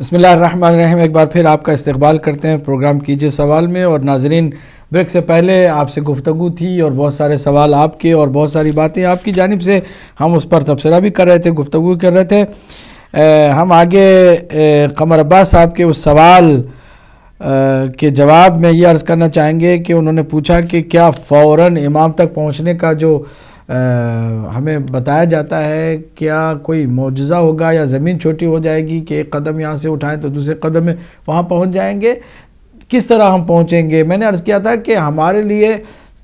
बसमिल एक बार फिर आपका इस्तबाल करते हैं प्रोग्राम कीजिए सवाल में और नाजरीन ब्रेक से पहले आपसे गुफ्तु थी और बहुत सारे सवाल आपके और बहुत सारी बातें आपकी जानब से हम उस पर तबसरा भी कर रहे थे गुफ्तु कर रहे थे आ, हम आगे कमर अब्बास साहब के उस सवाल आ, के जवाब में ये अर्ज़ करना चाहेंगे कि उन्होंने पूछा कि क्या फ़ौर इमाम तक पहुँचने का जो हमें बताया जाता है क्या कोई मुजज़ा होगा या ज़मीन छोटी हो जाएगी कि एक कदम यहाँ से उठाएं तो दूसरे कदम में वहाँ पहुँच जाएंगे किस तरह हम पहुँचेंगे मैंने अर्ज़ किया था कि हमारे लिए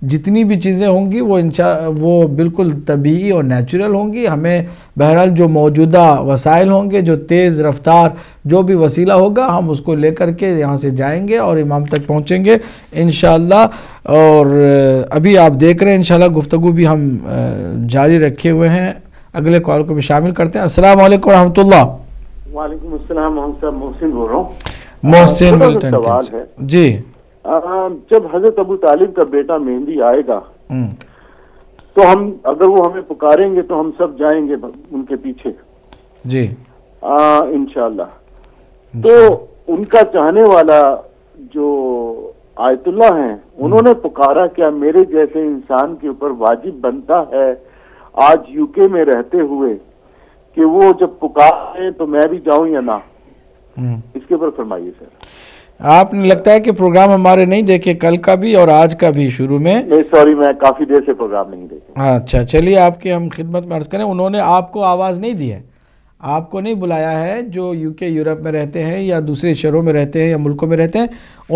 जितनी भी चीज़ें होंगी वो इंशा वो बिल्कुल तबी और नेचुरल होंगी हमें बहरहाल जो मौजूदा वसाइल होंगे जो तेज़ रफ्तार जो भी वसीला होगा हम उसको लेकर के यहाँ से जाएंगे और इमाम तक पहुँचेंगे इन और अभी आप देख रहे हैं इन गुफ्तु भी हम जारी रखे हुए हैं अगले कॉल को भी शामिल करते हैं असलम वरहमल्ला वालेकुम मोहसिन बोल रहा हूँ मोहसिन जी जब हजरत अबू तालिब का बेटा मेहंदी आएगा हम्म। तो हम अगर वो हमें पुकारेंगे तो हम सब जाएंगे उनके पीछे जी इनशाला तो उनका चाहने वाला जो आयतुल्ला हैं हम्म। उन्होंने पुकारा क्या मेरे जैसे इंसान के ऊपर वाजिब बनता है आज यूके में रहते हुए कि वो जब पुकारे तो मैं भी जाऊं या ना हम्म। इसके ऊपर फरमाइए सर आपने लगता है कि प्रोग्राम हमारे नहीं देखे कल का भी और आज का भी शुरू में नहीं सॉरी मैं काफी देर से प्रोग्राम नहीं देखा अच्छा चलिए आपके हम खिदमत में अर्ज करें उन्होंने आपको आवाज़ नहीं दी है आपको नहीं बुलाया है जो यूके यूरोप में रहते हैं या दूसरे शहरों में रहते हैं या मुल्कों में रहते हैं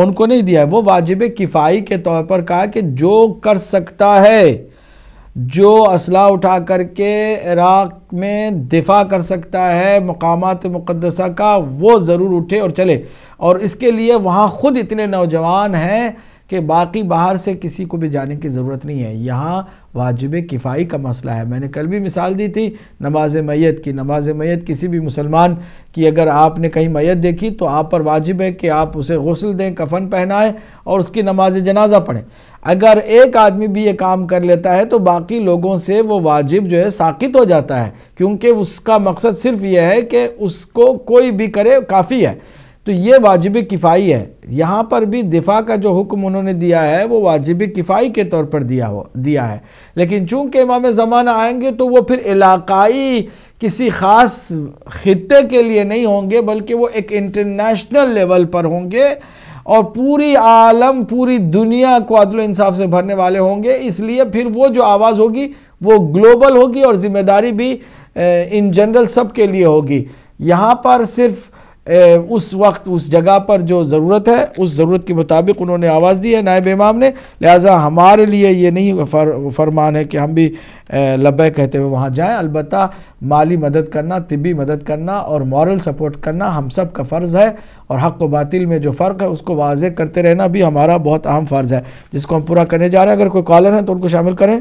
उनको नहीं दिया है वो वाजिब किफ़ाई के तौर पर कहा कि जो कर सकता है जो असला उठा करके इराक़ में दिफा कर सकता है मकाम मुक़दसा का वो ज़रूर उठे और चले और इसके लिए वहाँ ख़ुद इतने नौजवान हैं कि बाकी बाहर से किसी को भी जाने की ज़रूरत नहीं है यहाँ वाजिब किफ़ाई का मसला है मैंने कल भी मिसाल दी थी नमाज मैत की नमाज मैत किसी भी मुसलमान की अगर आपने कहीं मैत देखी तो आप पर वाजिब है कि आप उसे गसल दें कफन पहनाएं और उसकी नमाज जनाजा पढ़ें अगर एक आदमी भी ये काम कर लेता है तो बाकी लोगों से वो वाजिब जो है साकित हो जाता है क्योंकि उसका मकसद सिर्फ यह है कि उसको कोई भी करे काफ़ी है तो ये वाजिब किफ़ाई है यहाँ पर भी दिफा का जो हुक्म उन्होंने दिया है वो वाजिब किफ़ाई के तौर पर दिया हो दिया है लेकिन चूंकि इमाम ज़माना आएंगे तो वो फिर इलाकाई किसी ख़ास ख़त्े के लिए नहीं होंगे बल्कि वो एक इंटरनेशनल लेवल पर होंगे और पूरी आलम पूरी दुनिया को अदल इंसाफ से भरने वाले होंगे इसलिए फिर वो जो आवाज़ होगी वो ग्लोबल होगी और ज़िम्मेदारी भी इन जनरल सब के लिए होगी यहाँ पर सिर्फ़ ए, उस वक्त उस जगह पर जो ज़रूरत है उस ज़रूरत के मुताबिक उन्होंने आवाज़ दी है नायब इमाम ने लिहाजा हमारे लिए ये नहीं फर, फरमान है कि हम भी लब्बे कहते हुए वहाँ जाएँ अलबत् माली मदद करना तिबी मदद करना और मॉरल सपोर्ट करना हम सब का फ़र्ज़ है और हक़ व बातिल में जो फ़र्क है उसको वाज करते रहना भी हमारा बहुत अहम फ़र्ज़ है जिसको हम पूरा करने जा रहे हैं अगर कोई कॉलर है तो उनको शामिल करें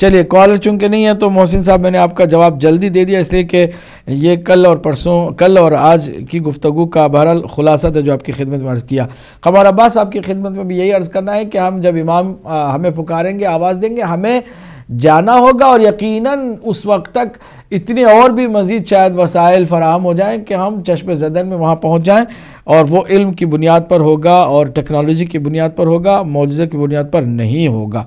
चलिए कॉलर चूंकि नहीं है तो मोहसिन साहब मैंने आपका जवाब जल्दी दे दिया इसलिए कि ये कल और परसों कल और आज की गुफ्तु का बहरहाल खुलासा था जो आपकी खिदमत में अर्ज़ किया कमर अब्बास आपकी खिदमत में भी यही अर्ज़ करना है कि हम जब इमाम आ, हमें पुकारेंगे आवाज़ देंगे हमें जाना होगा और यकीनन उस वक्त तक इतने और भी मज़ीद शायद वसाइल फराहम हो जाएँ कि हम चश्म जदन में वहाँ पहुँच जाएँ और वो इल्म की बुनियाद पर होगा और टेक्नोलॉजी की बुनियाद पर होगा मुआजे की बुनियाद पर नहीं होगा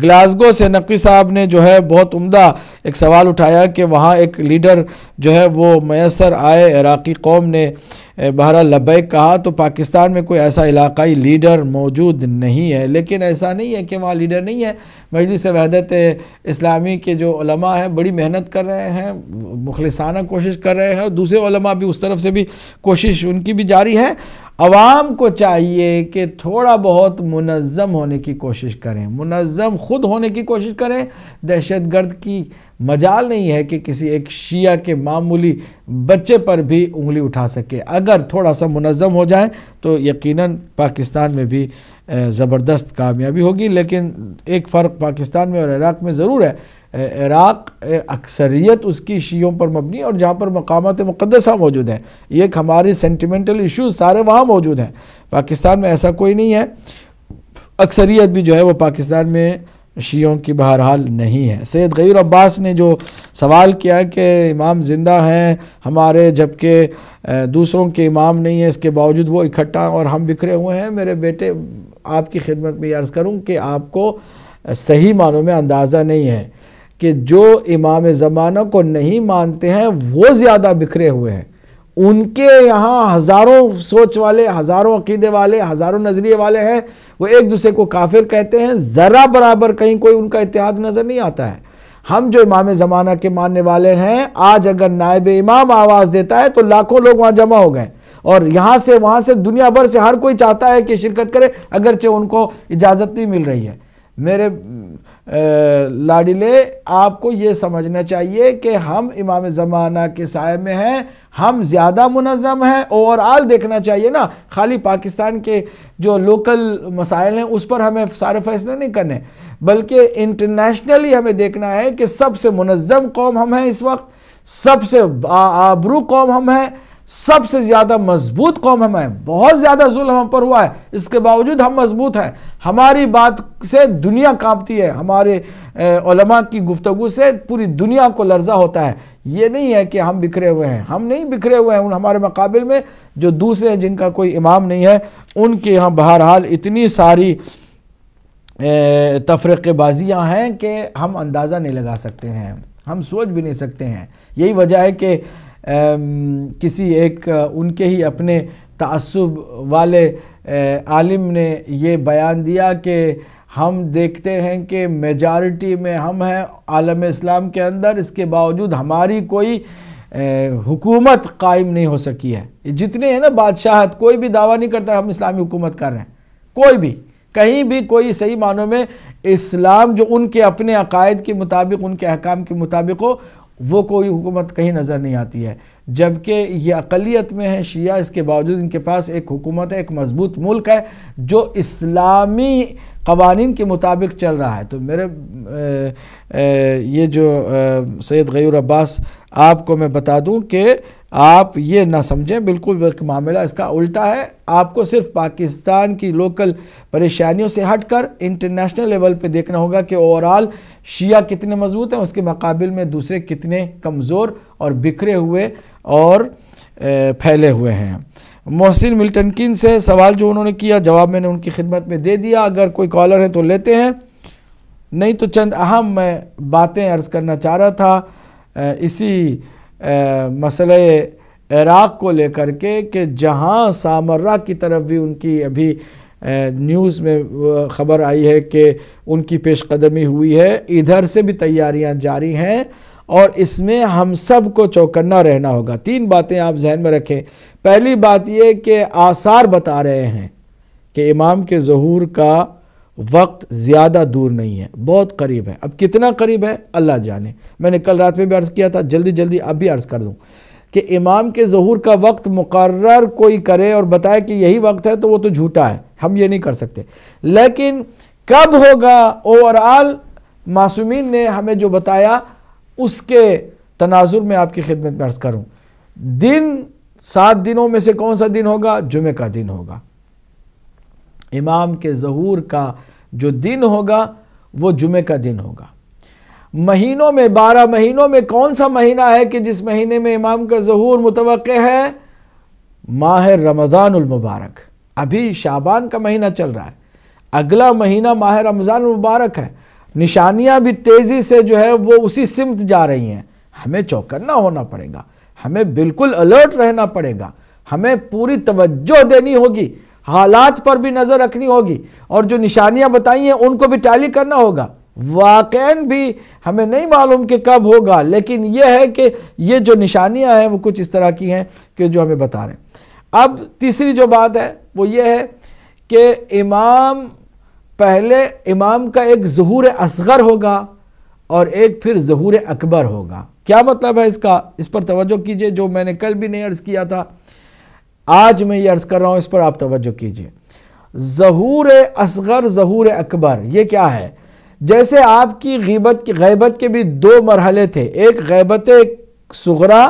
ग्लासगो से नकवी साहब ने जो है बहुत उम्दा एक सवाल उठाया कि वहाँ एक लीडर जो है वो मैसर आए इराक़ी कौम ने बहरा लबैक कहा तो पाकिस्तान में कोई ऐसा इलाकई लीडर मौजूद नहीं है लेकिन ऐसा नहीं है कि वहाँ लीडर नहीं है मजलिस वहदत इस्लामी के जो हैं बड़ी मेहनत कर रहे हैं मुखलसाना कोशिश कर रहे हैं और दूसरे भी उस तरफ से भी कोशिश उनकी भी जारी है आवाम को चाहिए कि थोड़ा बहुत मुनज़म होने की कोशिश करें मुनज़म ख़ुद होने की कोशिश करें दहशत गर्द की मजाल नहीं है कि किसी एक शिया के मामूली बच्चे पर भी उंगली उठा सके अगर थोड़ा सा मुनज़म हो जाए तो यकीनन पाकिस्तान में भी ज़बरदस्त कामयाबी होगी लेकिन एक फ़र्क पाकिस्तान में और इराक़ में ज़रूर है इराक़ अक्सरियत उसकी शीयों पर मबनी और जहाँ पर मकामत मुक़दसा मौजूद है एक हमारे सेंटिमेंटल इशूज़ सारे वहाँ मौजूद हैं पाकिस्तान में ऐसा कोई नहीं है अक्सरियत भी जो है वो पाकिस्तान में शीयों की बहरहाल नहीं है सैद गैर अब्बास ने जो सवाल किया कि इमाम ज़िंदा हैं हमारे जबकि दूसरों के इमाम नहीं है इसके बावजूद वो इकट्ठा और हम बिखरे हुए हैं मेरे बेटे आपकी खिदमत में अर्ज़ करूँ कि आपको सही मानों में अंदाज़ा नहीं है कि जो इमाम ज़माना को नहीं मानते हैं वो ज़्यादा बिखरे हुए हैं उनके यहाँ हज़ारों सोच वाले हज़ारों अकीदे वाले हज़ारों नज़रिए वाले हैं वो एक दूसरे को काफिर कहते हैं ज़रा बराबर कहीं कोई उनका इतिहाद नज़र नहीं आता है हम जो इमाम ज़माना के मानने वाले हैं आज अगर नायब इमाम आवाज़ देता है तो लाखों लोग वहाँ जमा हो गए और यहाँ से वहाँ से दुनिया भर से हर कोई चाहता है कि शिरकत करे अगरचे उनको इजाज़त नहीं मिल रही है मेरे लाडिले आपको ये समझना चाहिए कि हम इमाम ज़माना के साय में हैं हम ज़्यादा मुनज़म हैं ओवरऑल देखना चाहिए ना खाली पाकिस्तान के जो लोकल मसाइल हैं उस पर हमें सारे फैसले नहीं करने बल्कि इंटरनेशनली हमें देखना है कि सबसे मुनज़म कौम हम हैं इस वक्त सबसे आबरू कौम हम हैं सबसे ज़्यादा मजबूत कौम हम है बहुत ज़्यादा जुल्म हम पर हुआ है इसके बावजूद हम मजबूत हैं हमारी बात से दुनिया कांपती है हमारे ओलमा की गुफ्तगु से पूरी दुनिया को लर्जा होता है ये नहीं है कि हम बिखरे हुए हैं हम नहीं बिखरे हुए हैं उन हमारे मुकाबिल में जो दूसरे हैं जिनका कोई इमाम नहीं है उनके यहाँ बहरहाल इतनी सारी तफरक़बाजियाँ हैं कि हम अंदाज़ा नहीं लगा सकते हैं हम सोच भी नहीं सकते हैं यही वजह है कि किसी एक उनके ही अपने तसब वाले आलिम ने ये बयान दिया कि हम देखते हैं कि मेजॉरिटी में हम हैं आलम इस्लाम के अंदर इसके बावजूद हमारी कोई हुकूमत कायम नहीं हो सकी है जितने हैं ना बादशाहत कोई भी दावा नहीं करता हम इस्लामी हुकूमत कर रहे हैं कोई भी कहीं भी कोई सही मानों में इस्लाम जो उनके अपने अकायद के मुताबिक उनके अहकाम के मुताबिक हो वो कोई हुकूमत कहीं नज़र नहीं आती है जबकि ये अकलीत में है शिया इसके बावजूद इनके पास एक हुकूमत है एक मजबूत मुल्क है जो इस्लामी कवानीन के मुताबिक चल रहा है तो मेरे ए, ए, ये जो सैद गयूर अब्बास आपको मैं बता दूं कि आप ये ना समझें बिल्कुल मामला इसका उल्टा है आपको सिर्फ पाकिस्तान की लोकल परेशानियों से हटकर इंटरनेशनल लेवल पे देखना होगा कि ओवरऑल शिया कितने मजबूत हैं उसके मुकाबले में दूसरे कितने कमज़ोर और बिखरे हुए और फैले हुए हैं मोहसिन मिल्टनकिन से सवाल जो उन्होंने किया जवाब मैंने उनकी खिदमत में दे दिया अगर कोई कॉलर है तो लेते हैं नहीं तो चंद अहम मैं बातें अर्ज़ करना चाह रहा था इसी मसले इराक़ को लेकर के कि जहाँ सामर्रा की तरफ भी उनकी अभी न्यूज़ में ख़बर आई है कि उनकी पेशकदमी हुई है इधर से भी तैयारियां जारी हैं और इसमें हम सब को चौकन्ना रहना होगा तीन बातें आप जहन में रखें पहली बात ये कि आसार बता रहे हैं कि इमाम के जहूर का वक्त ज़्यादा दूर नहीं है बहुत करीब है अब कितना करीब है अल्लाह जाने मैंने कल रात में भी अर्ज़ किया था जल्दी जल्दी अब भी अर्ज़ कर दूँ कि इमाम के जहूर का वक्त मुकर कोई करे और बताए कि यही वक्त है तो वो तो झूठा है हम ये नहीं कर सकते लेकिन कब होगा ओवरऑल मासूमिन ने हमें जो बताया उसके तनाजुर में आपकी खिदमत में अर्ज़ करूँ दिन सात दिनों में से कौन सा दिन होगा जुमे का दिन होगा इमाम के जहूर का जो दिन होगा वो जुमे का दिन होगा महीनों में बारह महीनों में कौन सा महीना है कि जिस महीने में इमाम का जहूर मुतव है माह रमज़ानमबारक अभी शाबान का महीना चल रहा है अगला महीना माह रमज़ान मुबारक है निशानियां भी तेज़ी से जो है वो उसी सिमत जा रही हैं हमें चौकन्ना होना पड़ेगा हमें बिल्कुल अलर्ट रहना पड़ेगा हमें पूरी तवज्जो देनी होगी हालात पर भी नज़र रखनी होगी और जो निशानियां बताई हैं उनको भी टैली करना होगा वाक़ भी हमें नहीं मालूम कि कब होगा लेकिन यह है कि ये जो निशानियां हैं वो कुछ इस तरह की हैं कि जो हमें बता रहे हैं अब तीसरी जो बात है वो ये है कि इमाम पहले इमाम का एक जहूर असगर होगा और एक फिर जहूर अकबर होगा क्या मतलब है इसका इस पर तवज्जो कीजिए जो मैंने कल भी नहीं अर्ज़ किया था आज मैं ये अर्ज़ कर रहा हूँ इस पर आप तवज्जो कीजिए जहूर असगर जहूर अकबर ये क्या है जैसे आपकी गीबत की गैबत के भी दो मरहले थे एक गैबत सगरा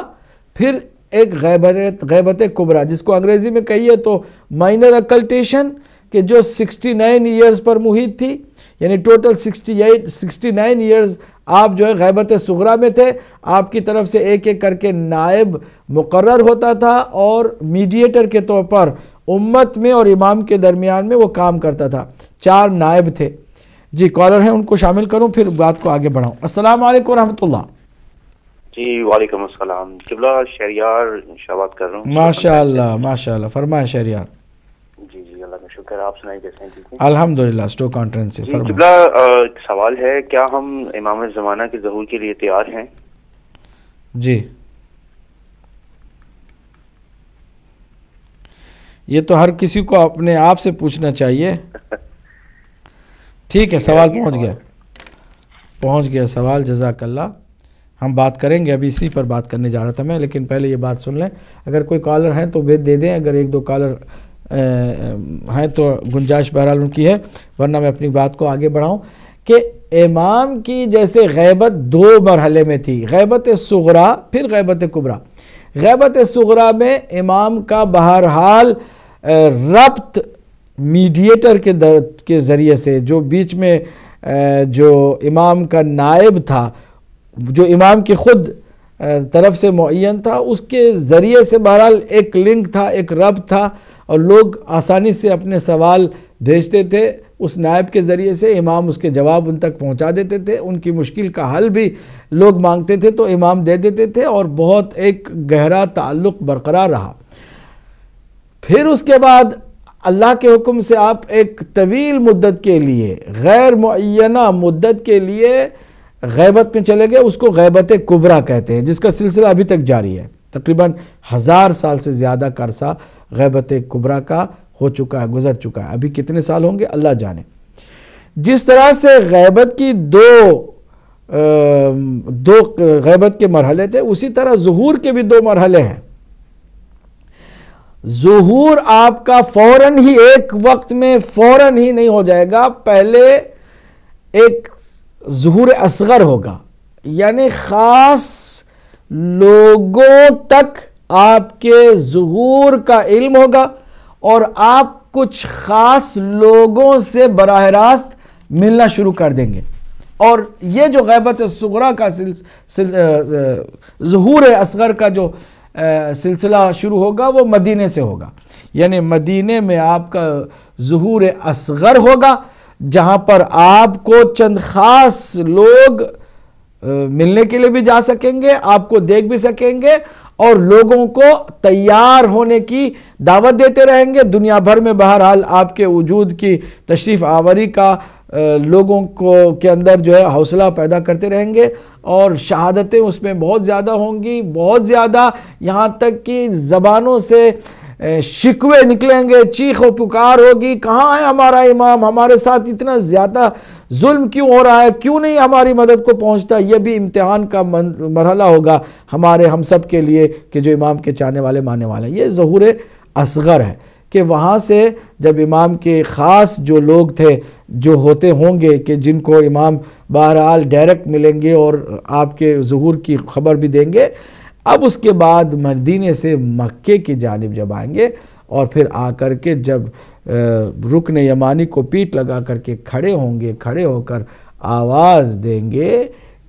फिर एक गैबत गैबत कुबरा जिसको अंग्रेज़ी में कहिए तो माइनर अकल्टेशन के जो 69 ईयर्स पर मुहित थी यानी टोटल 68 69 इयर्स आप जो है गैबत सगरा में थे आपकी तरफ से एक एक करके नायब मुकर होता था और मीडिएटर के तौर पर उम्मत में और इमाम के दरमियान में वो काम करता था चार नायब थे जी कॉलर हैं उनको शामिल करूं फिर बात को आगे बढ़ाऊं अस्सलाम वालेकुम रहमतुल्लाह जी वालेकुम अस्सलाम किबला शहरियार माशाल्लाह माशाल्लाह फरमाए शहरियार ठीक अल्हम्दुलिल्लाह कॉन्फ्रेंस से सवाल है क्या हम इमाम ज़माना के जहूर के लिए तैयार हैं जी ये तो हर किसी को अपने आप से पूछना चाहिए ठीक है सवाल पहुंच गया पहुंच गया सवाल जजाकल्ला हम बात करेंगे अभी इसी पर बात करने जा रहा था मैं लेकिन पहले ये बात सुन लें अगर कोई कॉलर है तो भेज दे दें अगर एक दो कॉलर हैं तो गुंजाइश बहरहाल उनकी है वरना मैं अपनी बात को आगे बढ़ाऊँ कि इमाम की जैसे गैबत दो मरहले में थी गैबत सगरा फिर गैबत कुबरा गैबत सगरा में इमाम का बहरहाल रब्त मीडिएटर के दर के ज़रिए से जो बीच में जो इमाम का नायब था जो इमाम के ख़ुद तरफ से मुन था उसके ज़रिए से बहरहाल एक लिंक था एक रब था और लोग आसानी से अपने सवाल भेजते थे उस नायब के ज़रिए से इमाम उसके जवाब उन तक पहुंचा देते थे उनकी मुश्किल का हल भी लोग मांगते थे तो इमाम दे देते थे और बहुत एक गहरा ताल्लुक़ बरकरार रहा फिर उसके बाद अल्लाह के हुक्म से आप एक तवील मुद्दत के लिए गैर मुना मुद्दत के लिए गैबत में चले गए उसको गैबत कुबरा कहते हैं जिसका सिलसिला अभी तक जारी है तकरीबन हज़ार साल से ज़्यादा का अरसा गैबत कुबरा का हो चुका है गुजर चुका है अभी कितने साल होंगे अल्लाह जाने जिस तरह से गैबत की दो दो गैबत के मरहले थे उसी तरह जहूर के भी दो मरहले हैं जहूर आपका फौरन ही एक वक्त में फौरन ही नहीं हो जाएगा पहले एक जहूर असगर होगा यानी ख़ास लोगों तक आपके जहूर का इल्म होगा और आप कुछ ख़ास लोगों से बरह रास्त मिलना शुरू कर देंगे और ये जो गैबत सगरा का जहूर असगर का जो सिलसिला शुरू होगा वो मदीने से होगा यानी मदीने में आपका जहूर असगर होगा जहाँ पर आपको चंद ख़ास लोग मिलने के लिए भी जा सकेंगे आपको देख भी सकेंगे और लोगों को तैयार होने की दावत देते रहेंगे दुनिया भर में बहरहाल आपके वजूद की तशरीफ़ आवरी का लोगों को के अंदर जो है हौसला पैदा करते रहेंगे और शहादतें उसमें बहुत ज़्यादा होंगी बहुत ज़्यादा यहाँ तक कि ज़बानों से शिकवे निकलेंगे चीख व पुकार होगी कहाँ है हमारा इमाम हमारे साथ इतना ज़्यादा जुल्म क्यों हो रहा है क्यों नहीं हमारी मदद को पहुंचता यह भी इम्तहान का मरहला होगा हमारे हम सब के लिए कि जो इमाम के चाहने वाले माने वाले ये जहूर असगर है कि वहाँ से जब इमाम के ख़ास जो लोग थे जो होते होंगे कि जिनको इमाम बहरहाल डायरेक्ट मिलेंगे और आपके जहूर की खबर भी देंगे अब उसके बाद मदीने से मक्के की जानब जब आएंगे और फिर आकर के जब रुकन यमानी को पीट लगा करके खड़े होंगे खड़े होकर आवाज़ देंगे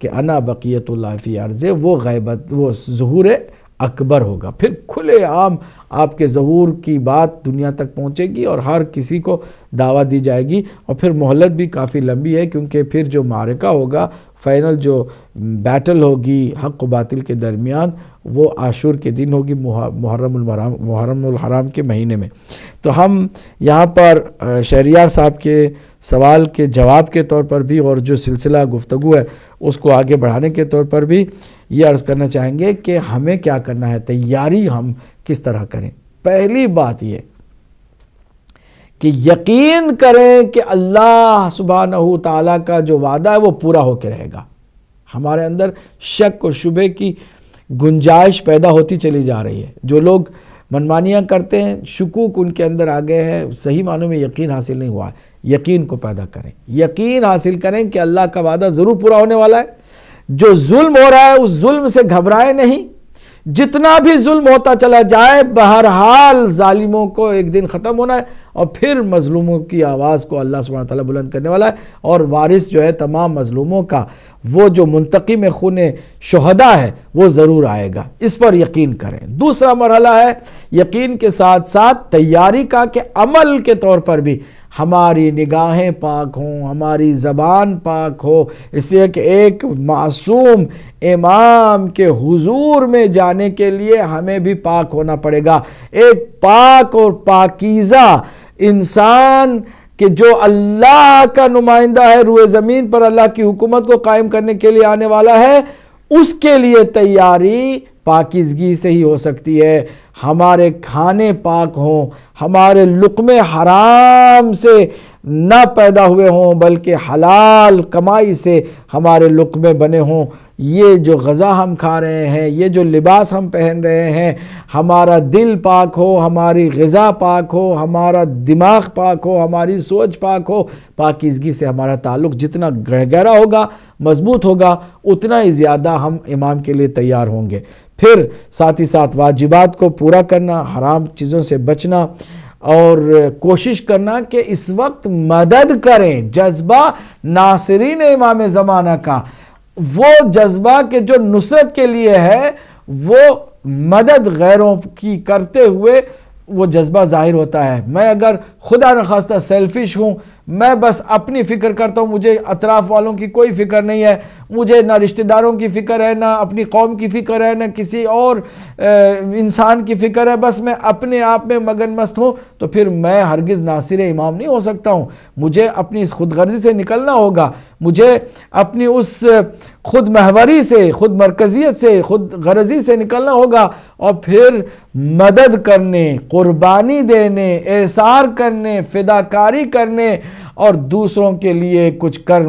कि अना बकीतुल्लाफ़ी अर्ज़ वो गैबत वो जहूर अकबर होगा फिर खुले आम आपके जहूर की बात दुनिया तक पहुँचेगी और हर किसी को दावा दी जाएगी और फिर मोहलत भी काफ़ी लंबी है क्योंकि फिर जो मारका होगा फाइनल जो बैटल होगी हक व बातिल के दरमियान वो आशूर के दिन होगी मुहर्रम मुहर्रम हराम के महीने में तो हम यहाँ पर शहरियार साहब के सवाल के जवाब के तौर पर भी और जो सिलसिला गुफ्तु है उसको आगे बढ़ाने के तौर पर भी ये अर्ज़ करना चाहेंगे कि हमें क्या करना है तैयारी हम किस तरह करें पहली बात ये कि यकीन करें कि अल्लाह सुबह ताला का जो वादा है वो पूरा होकर रहेगा हमारे अंदर शक और शुबे की गुंजाइश पैदा होती चली जा रही है जो लोग मनमानियाँ करते हैं शकूक उनके अंदर आ गए हैं सही मानों में यकीन हासिल नहीं हुआ है यकीन को पैदा करें यकीन हासिल करें कि अल्लाह का वादा ज़रूर पूरा होने वाला है जो जुल्म हो रहा है उस जुल्म से घबराए नहीं जितना भी जुल्म होता चला जाए बहरहाल ालिमों को एक दिन ख़त्म होना है और फिर मज़लूमों की आवाज़ को अल्लाह सुबह ताली बुलंद करने वाला है और वारिस जो है तमाम मज़लूमों का वो जो मुंतकी में खून शहदा है वो ज़रूर आएगा इस पर यकीन करें दूसरा मरहला है यकीन के साथ साथ तैयारी का कि अमल के तौर पर भी हमारी निगाहें पाक हों हमारी ज़बान पाक हो इसलिए कि एक मासूम इमाम के हुजूर में जाने के लिए हमें भी पाक होना पड़ेगा एक पाक और पाकीज़ा इंसान कि जो अल्लाह का नुमाइंदा है रुए ज़मीन पर अल्लाह की हुकूमत को कायम करने के लिए आने वाला है उसके लिए तैयारी पाकिजगी से ही हो सकती है हमारे खाने पाक हों हमारे लुकमे हराम से ना पैदा हुए हों बल्कि हलाल कमाई से हमारे लुकमे बने हों ये जो गज़ा हम खा रहे हैं ये जो लिबास हम पहन रहे हैं हमारा दिल पाक हो हमारी गज़ा पाक हो हमारा दिमाग पाक हो हमारी सोच पाक हो पाकिजगी से हमारा ताल्लुक़ जितना गहरा होगा मजबूत होगा उतना ही ज़्यादा हम इमाम के लिए तैयार होंगे फिर साथ ही साथ वाजिबात को पूरा करना हराम चीज़ों से बचना और कोशिश करना कि इस वक्त मदद करें जज्बा नासरीन इमाम ज़माना का वो जज्बा के जो नुसरत के लिए है वो मदद गैरों की करते हुए वो जज्बा ज़ाहिर होता है मैं अगर खुदा न खास्ता सेल्फिश हूँ मैं बस अपनी फ़िक्र करता हूँ मुझे अतराफ़ वालों की कोई फ़िक्र नहीं है मुझे ना रिश्तेदारों की फ़िक्र है ना अपनी कौम की फ़िक्र है ना किसी और इंसान की फ़िक्र है बस मैं अपने आप में मगन मस्त हूँ तो फिर मैं हरगिज़ नासिर इमाम नहीं हो सकता हूँ मुझे अपनी इस खुद गर्जी से निकलना होगा मुझे अपनी उस खुद महवरी से खुद मरकज़ियत से खुद गर्जी से निकलना होगा और फिर मदद करने कुर्बानी देने एसार करने करने फिदाकारी करने और दूसरों के लिए कुछ कर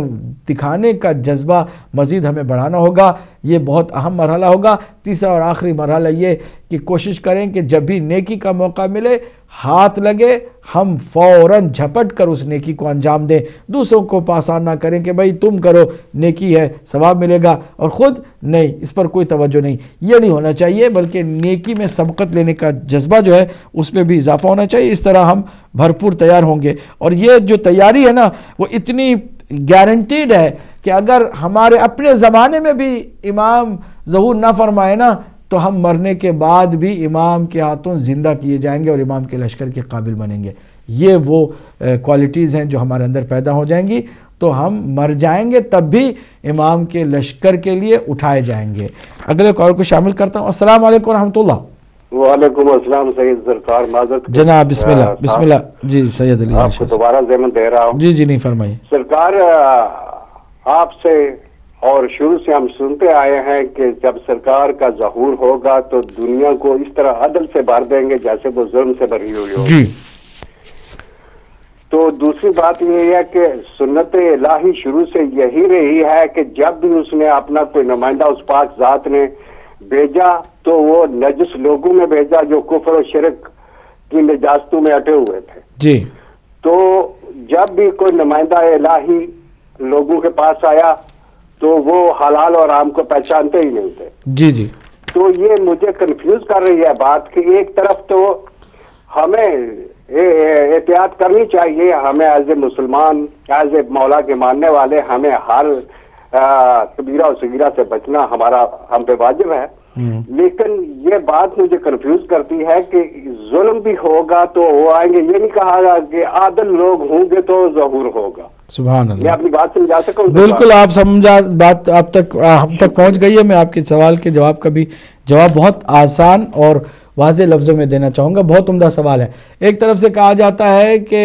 दिखाने का जज्बा मज़ीद हमें बढ़ाना होगा ये बहुत अहम मरहला होगा तीसरा और आखिरी मरहला ये कि कोशिश करें कि जब भी नेकी का मौका मिले हाथ लगे हम फौरन झपट कर उस नेकी को अंजाम दें दूसरों को पासान ना करें कि भाई तुम करो नेकी है सवाब मिलेगा और ख़ुद नहीं इस पर कोई तवज्जो नहीं ये नहीं होना चाहिए बल्कि नेकी में सबकत लेने का जज्बा जो है उसमें भी इजाफा होना चाहिए इस तरह हम भरपूर तैयार होंगे और ये जो तैयारी है ना वो इतनी गारंटीड है कि अगर हमारे अपने ज़माने में भी इमाम जहूर ना फरमाए ना तो हम मरने के बाद भी इमाम के हाथों ज़िंदा किए जाएंगे और इमाम के लश्कर के काबिल बनेंगे ये वो क्वालिटीज़ हैं जो हमारे अंदर पैदा हो जाएंगी तो हम मर जाएंगे तब भी इमाम के लश्कर के लिए उठाए जाएंगे अगले कॉल को शामिल करता हूँ असल वरहमतुल्ला वालेकुम अस्सलाम सैयद सरकार माजरत जनाब बिस्मिल्लाह बिस्मिल्लाह जी सैयद अली आपको दोबारा जहमत दे रहा हूँ जी जी नहीं फरमाइए सरकार आपसे और शुरू से हम सुनते आए हैं कि जब सरकार का जहूर होगा तो दुनिया को इस तरह अदल से भर देंगे जैसे वो जुर्म से भरी हुई होगी तो दूसरी बात यह है कि सुन्नत इलाही शुरू से यही रही है कि जब भी उसने अपना कोई नुमाइंदा उस पाक जात ने भेजा तो वो नजस लोगों में भेजा जो कुफर और शिरक की निजास्तों में अटे हुए थे जी तो जब भी कोई नुमाइंदा इलाही लोगों के पास आया तो वो हलाल और आम को पहचानते ही नहीं थे जी जी तो ये मुझे कंफ्यूज कर रही है बात कि एक तरफ तो हमें एहतियात करनी चाहिए हमें एज ए मुसलमान एज ए मौला के मानने वाले हमें हर कबीरा और सगीरा से बचना हमारा हम पे वाजिब है हम्म। लेकिन ये बात मुझे कंफ्यूज करती है कि जुल्म भी होगा तो वो आएंगे ये नहीं कहा कि आदल लोग होंगे तो जहूर होगा सुबह मैं अपनी बात समझा सका बिल्कुल आप समझा बात आप तक हम तक पहुंच गई है मैं आपके सवाल के जवाब का भी जवाब बहुत आसान और वाज लफ्ज़ों में देना चाहूँगा बहुत उमदा सवाल है एक तरफ से कहा जाता है कि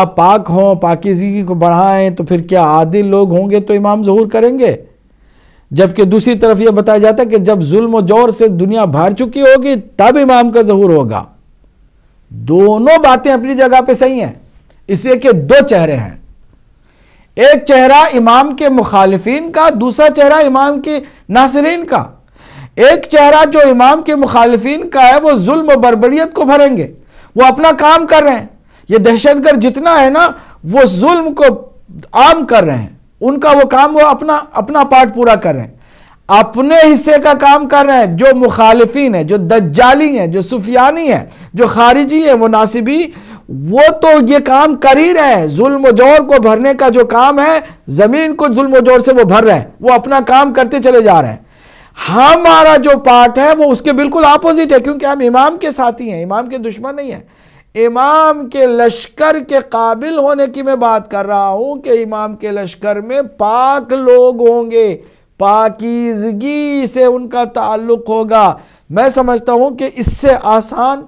आप पाक हों पाकिजगी को बढ़ाएं तो फिर क्या आदिल लोग होंगे तो इमाम जहूर करेंगे जबकि दूसरी तरफ यह बताया जाता है कि जब जुल्म जोर से दुनिया भर चुकी होगी तब इमाम का जहूर होगा दोनों बातें अपनी जगह पे सही हैं इसलिए कि दो चेहरे हैं एक चेहरा इमाम के मुखालफन का दूसरा चेहरा इमाम के नासरीन का एक चेहरा जो इमाम के मुखालफन का है वो जुल्म बरबरीत को भरेंगे वो अपना काम कर रहे हैं ये दहशतगर्द जितना है ना वो जुल्म को आम कर रहे हैं उनका वो काम वो अपना अपना पार्ट पूरा कर रहे हैं अपने हिस्से का काम कर रहे हैं जो मुखालफी हैं जो दज्जाली हैं जो सुफियानी हैं जो खारिजी हैं वो नासिबी वो तो ये काम कर ही रहे हैं जुल्म जोर को भरने का जो काम है जमीन को जुल्म जोर से वो भर रहे हैं वो अपना काम करते चले जा रहे हैं हमारा जो पार्ट है वो उसके बिल्कुल अपोजिट है क्योंकि हम इमाम के साथी हैं इमाम के दुश्मन नहीं है इमाम के लश्कर के काबिल होने की मैं बात कर रहा हूं कि इमाम के लश्कर में पाक लोग होंगे पाकिजगी से उनका ताल्लुक होगा मैं समझता हूं कि इससे आसान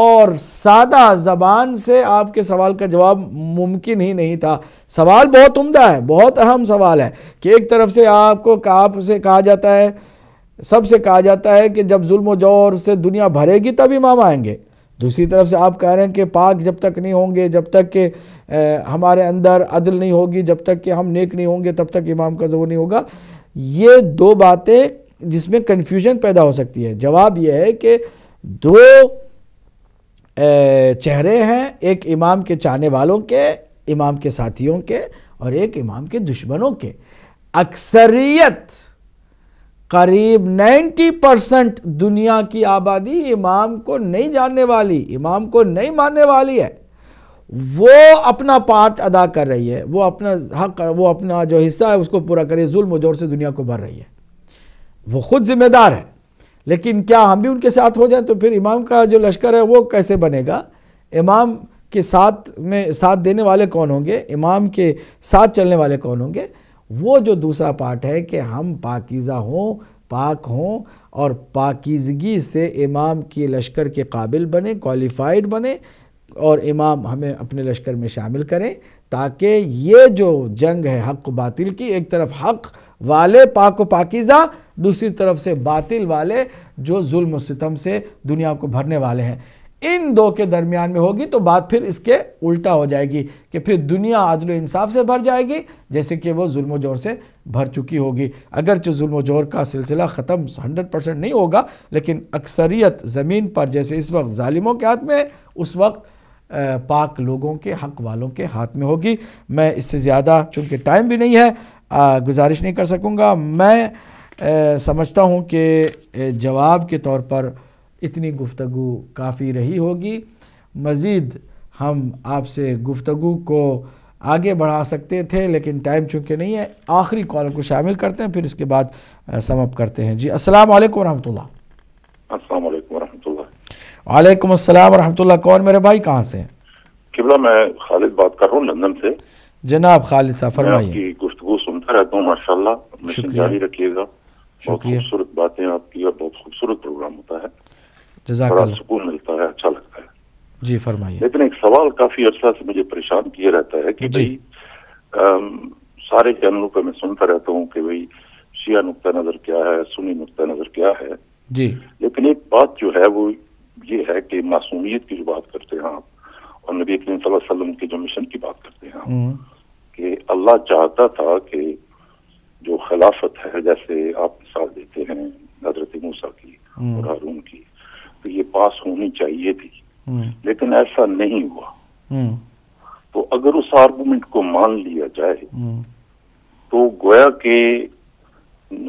और सादा ज़बान से आपके सवाल का जवाब मुमकिन ही नहीं था सवाल बहुत उम्दा है बहुत अहम सवाल है कि एक तरफ से आपको से कहा जाता है सबसे कहा जाता है कि जब जुल्म जोर से दुनिया भरेगी तब इमाम आएंगे दूसरी तरफ से आप कह रहे हैं कि पाक जब तक नहीं होंगे जब तक के हमारे अंदर अदल नहीं होगी जब तक कि हम नेक नहीं होंगे तब तक इमाम का जो नहीं होगा ये दो बातें जिसमें कन्फ्यूजन पैदा हो सकती है जवाब यह है कि दो चेहरे हैं एक इमाम के चाहने वालों के इमाम के साथियों के और एक इमाम के दुश्मनों के अक्सरियत करीब 90 परसेंट दुनिया की आबादी इमाम को नहीं जानने वाली इमाम को नहीं मानने वाली है वो अपना पार्ट अदा कर रही है वो अपना हक वो अपना जो हिस्सा है उसको पूरा करिए जुल्म जोर से दुनिया को भर रही है वो खुद जिम्मेदार है लेकिन क्या हम भी उनके साथ हो जाएं तो फिर इमाम का जो लश्कर है वो कैसे बनेगा इमाम के साथ में साथ देने वाले कौन होंगे इमाम के साथ चलने वाले कौन होंगे वो जो दूसरा पार्ट है कि हम पाकिज़ा हों पाक हों और पाकिजगी से इमाम के लश्कर के काबिल बने क्वालिफाइड बने और इमाम हमें अपने लश्कर में शामिल करें ताकि ये जो जंग है हक बातिल की एक तरफ हक वाले पाक व पाकिज़ा दूसरी तरफ से बातिल वाले जो जुल्म सितम से दुनिया को भरने वाले हैं इन दो के दरमियान में होगी तो बात फिर इसके उल्टा हो जाएगी कि फिर दुनिया आदल इंसाफ से भर जाएगी जैसे कि वो जुल्म जोर से भर चुकी होगी अगरचे जुल्म जोर का सिलसिला ख़त्म हंड्रेड परसेंट नहीं होगा लेकिन अक्सरियत ज़मीन पर जैसे इस वक्त ालिमों के हाथ में उस वक्त पाक लोगों के हक वालों के हाथ में होगी मैं इससे ज़्यादा चूँकि टाइम भी नहीं है गुजारिश नहीं कर सकूँगा मैं समझता हूँ कि जवाब के तौर पर इतनी गुफ्तु काफ़ी रही होगी मज़ीद हम आपसे गुफ्तगु को आगे बढ़ा सकते थे लेकिन टाइम चूँकि नहीं है आखिरी कॉल को शामिल करते हैं फिर इसके बाद समप करते हैं जी असल वालेकुम वालेकुम अस्सलाम कौन मेरे भाई कहाँ से किबला मैं खालिद बात कर रहा हूँ लंदन से जनाब खालिद साहब फरमाइए सुनता रहता हूँ माशाला जारी रखिएगा बहुत खूबसूरत बातें आपकी और बहुत खूबसूरत प्रोग्राम होता है बड़ा सुकून मिलता है अच्छा लगता है जी फरमाइए लेकिन एक सवाल काफी अर्सा से मुझे परेशान किए रहता है कि भाई सारे चैनलों पर मैं सुनता रहता हूँ कि भाई शिया नुकता नजर क्या है सुनी नुकता नजर क्या है जी लेकिन एक बात जो है वो ये है कि मासूमियत की जो बात करते हैं आप और नबी करीम वसल्लम के जो मिशन की बात करते हैं आप हम्म। कि अल्लाह चाहता था कि जो खिलाफत है जैसे आप मिसाल देते हैं हजरत मूसा की हम्म। और हारून की तो ये पास होनी चाहिए थी हम्म। लेकिन ऐसा नहीं हुआ हम्म। तो अगर उस आर्गूमेंट को मान लिया जाए तो गोया के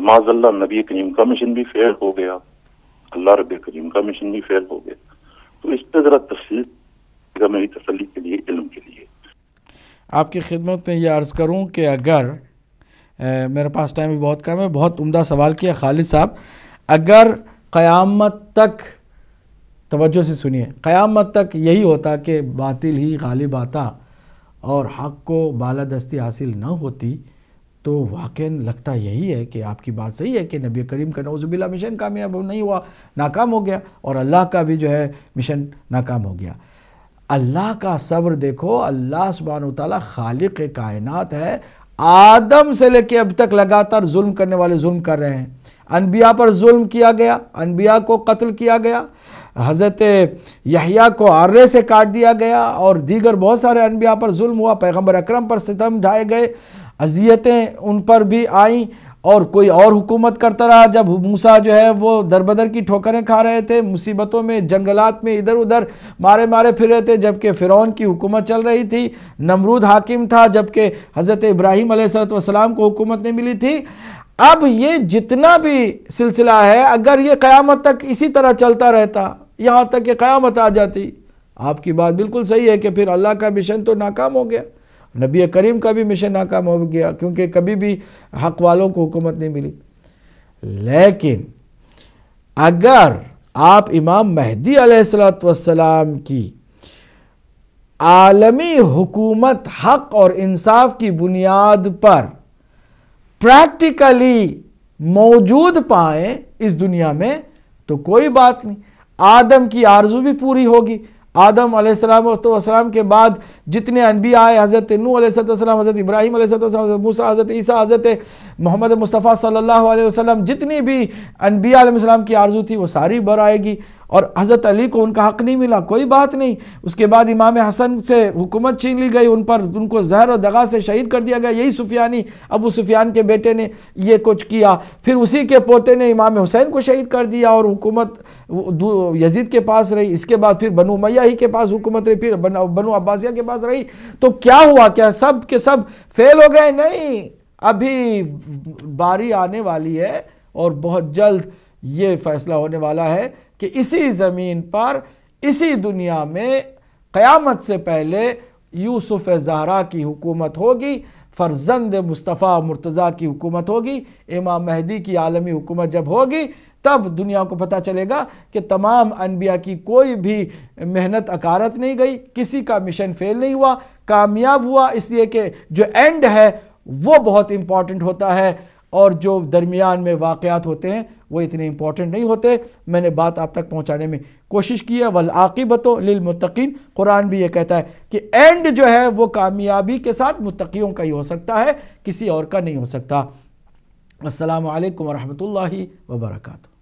माजल्ला नबी करीम का मिशन भी फेल हो गया अल्लाह रब करीम का मिशन भी फेल हो गया तो इस पर जरा तफसी मेरी तसली के लिए इलम के लिए आपकी खिदमत में ये अर्ज़ करूँ कि अगर ए, मेरे पास टाइम भी बहुत कम है बहुत उम्दा सवाल किया खालिद साहब अगर क़यामत तक तोज्जो से सुनिए क़यामत तक यही होता कि बातिल ही गालिब आता और हक़ को बाला दस्ती हासिल न होती तो वाक़ लगता यही है कि आपकी बात सही है कि नबी करीम का नौजबिल्ला मिशन कामयाब नहीं हुआ नाकाम हो गया और अल्लाह का भी जो है मिशन नाकाम हो गया अल्लाह का सब्र देखो अल्लाह सुबहान ताली खालिक कायनात है आदम से लेके अब तक लगातार जुल्म करने वाले जुल्म कर रहे हैं अनबिया पर जुल्म किया गया अनबिया को कत्ल किया गया हज़रत यहिया को आर्रे से काट दिया गया और दीगर बहुत सारे अनबिया पर जुल्म हुआ पैगम्बर अक्रम पर सितम ढाए गए अजियतें उन पर भी आईं और कोई और हुकूमत करता रहा जब मूसा जो है वो दरबदर की ठोकरें खा रहे थे मुसीबतों में जंगलात में इधर उधर मारे मारे फिर रहे थे जबकि फ़िरौन की हुकूमत चल रही थी नमरूद हाकिम था जबकि हज़रत इब्राहिम सलाम को हुकूमत नहीं मिली थी अब ये जितना भी सिलसिला है अगर ये क़्यामत तक इसी तरह चलता रहता यहाँ तक कि क़्यामत आ जाती आपकी बात बिल्कुल सही है कि फिर अल्लाह का मिशन तो नाकाम हो गया नबी करीम का भी मिशन नाकाम हो गया क्योंकि कभी भी हक वालों को हुकूमत नहीं मिली लेकिन अगर आप इमाम महदी सलाम की आलमी हुकूमत हक और इंसाफ की बुनियाद पर प्रैक्टिकली मौजूद पाएँ इस दुनिया में तो कोई बात नहीं आदम की आरजू भी पूरी होगी आदम सलाम के बाद जितने अनबी आए हज़रत नू सलाम हज़रत इब्राहिम मूसा हज़रत ईसा हज़रत मोहम्मद मुस्तफ़ा सल्लल्लाहु अलैहि वसल्लम जितनी भी अनबिया सलाम की आरजू थी वो सारी बर आएगी और हज़रत अली को उनका हक़ नहीं मिला कोई बात नहीं उसके बाद इमाम हसन से हुकूमत छीन ली गई उन पर उनको जहर और दगा से शहीद कर दिया गया यही सुफियानी अबू सुफियान के बेटे ने ये कुछ किया फिर उसी के पोते ने इमाम हुसैन को शहीद कर दिया और हुकूमत यजीद के पास रही इसके बाद फिर बनु मैया ही के पास हुकूमत रही फिर बनु अब्बासिया के पास रही तो क्या हुआ क्या सब के सब फेल हो गए नहीं अभी बारी आने वाली है और बहुत जल्द ये फैसला होने वाला है कि इसी ज़मीन पर इसी दुनिया में क़यामत से पहले यूसुफ़ जहरा की हुकूमत होगी फ़र्जंद मुस्तफ़ा मुर्तज़ा की हुकूमत होगी इमाम महदी की आलमी हुकूमत जब होगी तब दुनिया को पता चलेगा कि तमाम अनबिया की कोई भी मेहनत अकारत नहीं गई किसी का मिशन फेल नहीं हुआ कामयाब हुआ इसलिए कि जो एंड है वो बहुत इम्पॉर्टेंट होता है और जो दरमियान में वाक़ात होते हैं वो इतने इंपॉर्टेंट नहीं होते मैंने बात आप तक पहुँचाने में कोशिश की है वल आकिबत मुतकीन कुरान भी ये कहता है कि एंड जो है वो कामयाबी के साथ मुतकीयों का ही हो सकता है किसी और का नहीं हो सकता असलकम ला वर्का